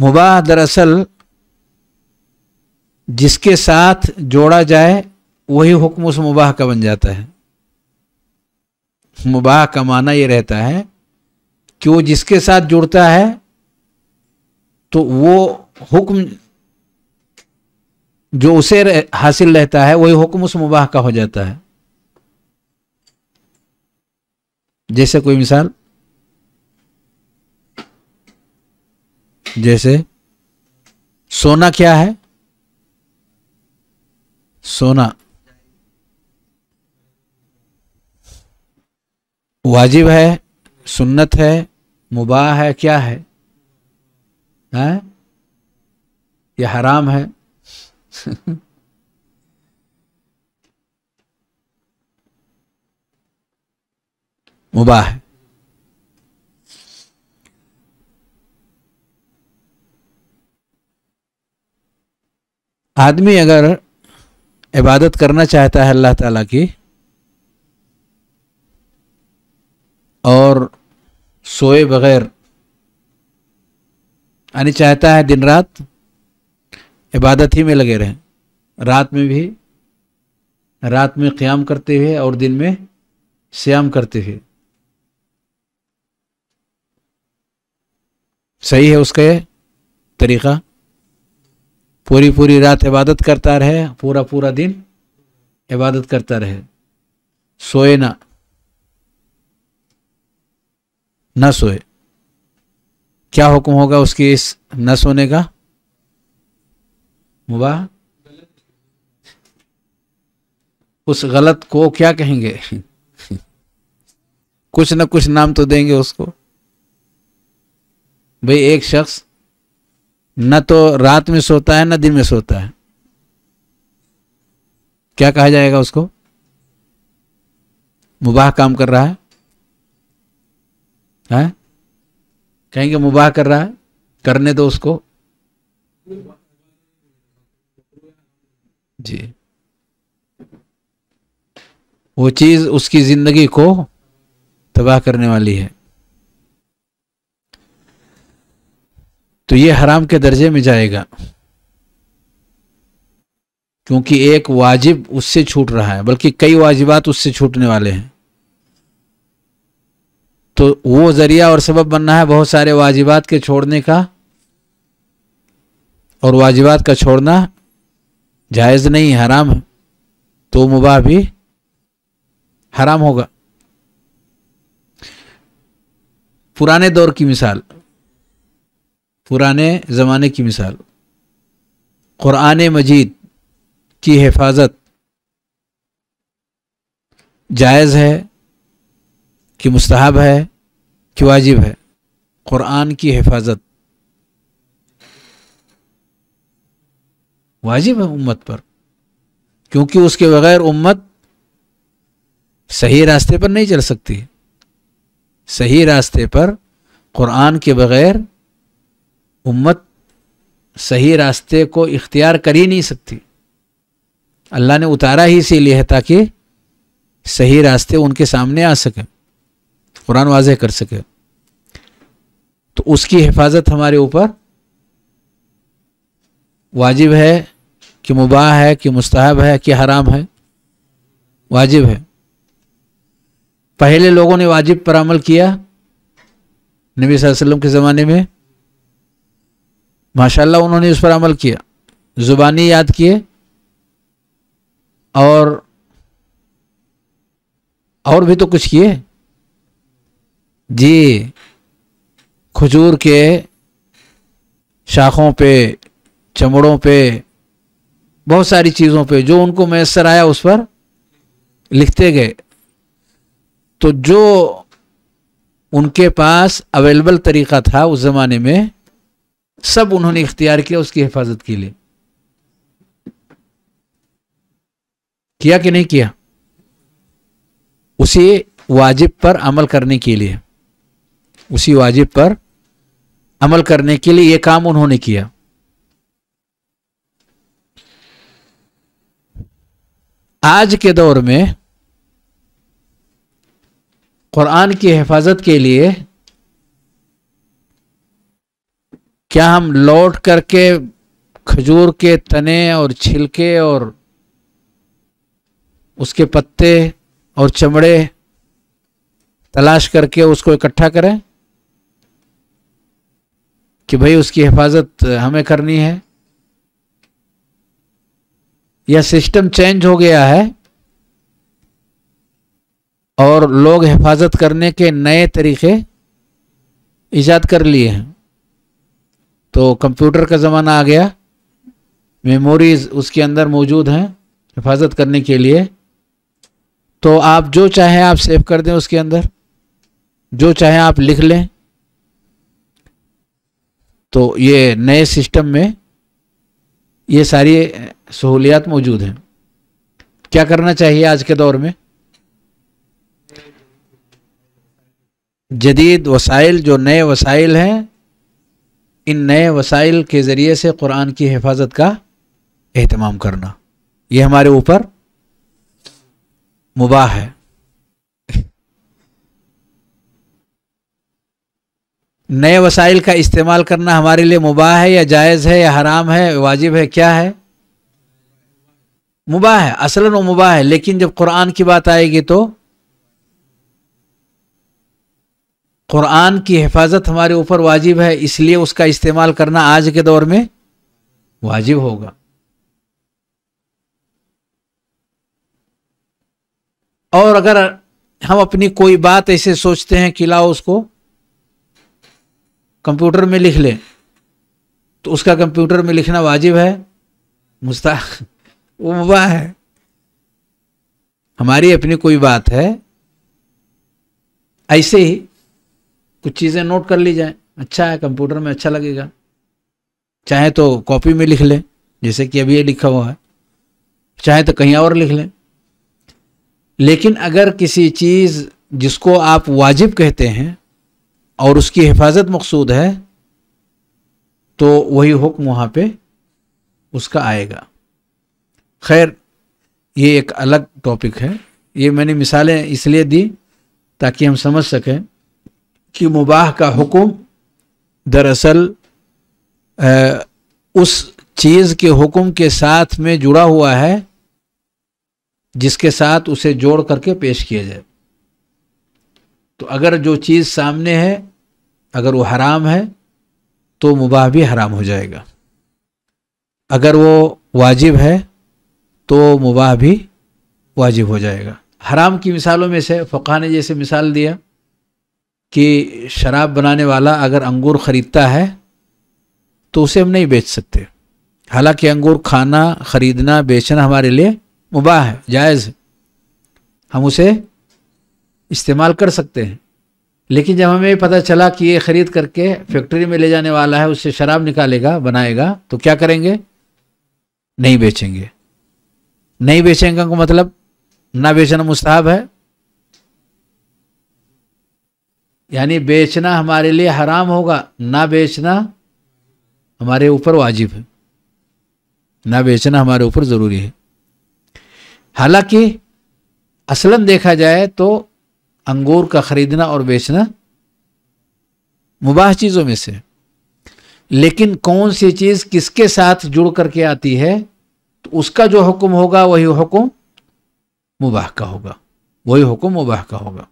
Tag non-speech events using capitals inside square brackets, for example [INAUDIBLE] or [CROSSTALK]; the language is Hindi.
मुबाह दरअसल जिसके साथ जोड़ा जाए वही हुक्म उस मुबाह का बन जाता है मुबाह का माना ये रहता है कि वो जिसके साथ जुड़ता है तो वो हुक्म जो उसे हासिल रहता है वही हुक्म उस मुबाह का हो जाता है जैसे कोई मिसाल जैसे सोना क्या है सोना वाजिब है सुन्नत है मुबाह है क्या है हैं ये हराम है [LAUGHS] मुबाह है आदमी अगर इबादत करना चाहता है अल्लाह ताला की और सोए बगैर यानी चाहता है दिन रात इबादत ही में लगे रहें रात में भी रात में क़्याम करते हुए और दिन में श्याम करते हुए सही है उसका तरीक़ा पूरी पूरी रात इबादत करता रहे पूरा पूरा दिन इबादत करता रहे सोए ना ना सोए क्या हुक्म होगा उसके इस न सोने का मुबा उस गलत को क्या कहेंगे [LAUGHS] कुछ ना कुछ नाम तो देंगे उसको भाई एक शख्स न तो रात में सोता है न दिन में सोता है क्या कहा जाएगा उसको मुबाह काम कर रहा है, है? कहेंगे मुबाह कर रहा है करने दो उसको जी वो चीज उसकी जिंदगी को तबाह करने वाली है तो ये हराम के दर्जे में जाएगा क्योंकि एक वाजिब उससे छूट रहा है बल्कि कई वाजिबात उससे छूटने वाले हैं तो वो ज़रिया और सबब बनना है बहुत सारे वाजिबात के छोड़ने का और वाजिबात का छोड़ना जायज़ नहीं हराम है तो मुबाह भी हराम होगा पुराने दौर की मिसाल पुराने ज़माने की मिसाल क़ुरान मजीद की हिफाजत जायज़ है कि मुस्तहब है कि वाजिब है क़ुरान की हिफाजत वाजिब है उम्मत पर क्योंकि उसके बगैर उम्मत सही रास्ते पर नहीं चल सकती सही रास्ते पर क़ुरान के बगैर उम्मत सही रास्ते को इख्तियार कर ही नहीं सकती अल्लाह ने उतारा ही इसीलिए है ताकि सही रास्ते उनके सामने आ सके कुरान वाजह कर सके तो उसकी हिफाजत हमारे ऊपर वाजिब है कि मुबाह है कि मुस्तहब है कि हराम है वाजिब है पहले लोगों ने वाजिब पर अमल किया नबी वसल्लम के ज़माने में माशाल्लाह उन्होंने उस पर अमल किया ज़ुबानी याद किए और और भी तो कुछ किए जी खजूर के शाखों पे चमड़ों पे बहुत सारी चीज़ों पे जो उनको मैसर आया उस पर लिखते गए तो जो उनके पास अवेलेबल तरीक़ा था उस ज़माने में सब उन्होंने इख्तियार किया उसकी हिफाजत के लिए किया कि नहीं किया उसी वाजिब पर अमल करने के लिए उसी वाजिब पर अमल करने के लिए यह काम उन्होंने किया आज के दौर में कुरान की हिफाजत के लिए क्या हम लौट करके खजूर के तने और छिलके और उसके पत्ते और चमड़े तलाश करके उसको इकट्ठा करें कि भाई उसकी हिफाजत हमें करनी है यह सिस्टम चेंज हो गया है और लोग हिफाजत करने के नए तरीके ईजाद कर लिए हैं तो कंप्यूटर का ज़माना आ गया मेमोरीज उसके अंदर मौजूद हैं हिफाजत करने के लिए तो आप जो चाहें आप सेव कर दें उसके अंदर जो चाहें आप लिख लें तो ये नए सिस्टम में ये सारी सहूलियात मौजूद हैं क्या करना चाहिए आज के दौर में जदीद वसाइल जो नए वसाइल हैं इन नए वसाइल के ज़रिए से कुरान की हिफाजत का अहतमाम करना ये हमारे ऊपर मुबाह है [LAUGHS] नए वसाइल का इस्तेमाल करना हमारे लिए मुबाह है या जायज़ है या हराम है वाजिब है क्या है मुबाह है असल व मुबाह है लेकिन जब कुरान की बात आएगी तो कुरान की हिफाजत हमारे ऊपर वाजिब है इसलिए उसका इस्तेमाल करना आज के दौर में वाजिब होगा और अगर हम अपनी कोई बात ऐसे सोचते हैं कि लाओ उसको कंप्यूटर में लिख लें तो उसका कंप्यूटर में लिखना वाजिब है मुस्ता वो मुबा है हमारी अपनी कोई बात है ऐसे ही कुछ चीज़ें नोट कर ली जाए अच्छा है कंप्यूटर में अच्छा लगेगा चाहे तो कॉपी में लिख लें जैसे कि अभी ये लिखा हुआ है चाहे तो कहीं और लिख लें लेकिन अगर किसी चीज़ जिसको आप वाजिब कहते हैं और उसकी हिफाजत मकसूद है तो वही हुक्म वहाँ पे उसका आएगा खैर ये एक अलग टॉपिक है ये मैंने मिसालें इसलिए दी ताकि हम समझ सकें कि मुबाह का हुक्म दरअसल उस चीज़ के हुक्म के साथ में जुड़ा हुआ है जिसके साथ उसे जोड़ करके पेश किया जाए तो अगर जो चीज़ सामने है अगर वो हराम है तो मुबाह भी हराम हो जाएगा अगर वो वाजिब है तो मुबाह भी वाजिब हो जाएगा हराम की मिसालों में से फ़ुका ने जैसे मिसाल दिया कि शराब बनाने वाला अगर अंगूर ख़रीदता है तो उसे हम नहीं बेच सकते हालांकि अंगूर खाना ख़रीदना बेचना हमारे लिए मुबाह है जायज़ है हम उसे इस्तेमाल कर सकते हैं लेकिन जब हमें पता चला कि ये ख़रीद करके फैक्ट्री में ले जाने वाला है उससे शराब निकालेगा बनाएगा तो क्या करेंगे नहीं बेचेंगे नहीं बेचेंगे का मतलब ना बेचना मुस्ताब है यानी बेचना हमारे लिए हराम होगा ना बेचना हमारे ऊपर वाजिब है ना बेचना हमारे ऊपर ज़रूरी है हालांकि असलम देखा जाए तो अंगूर का ख़रीदना और बेचना मुबाह चीज़ों में से लेकिन कौन सी चीज़ किसके साथ जुड़ करके आती है तो उसका जो हुक्म होगा वही हुक्म मुबाह का होगा वही हुक्म मुबाह का होगा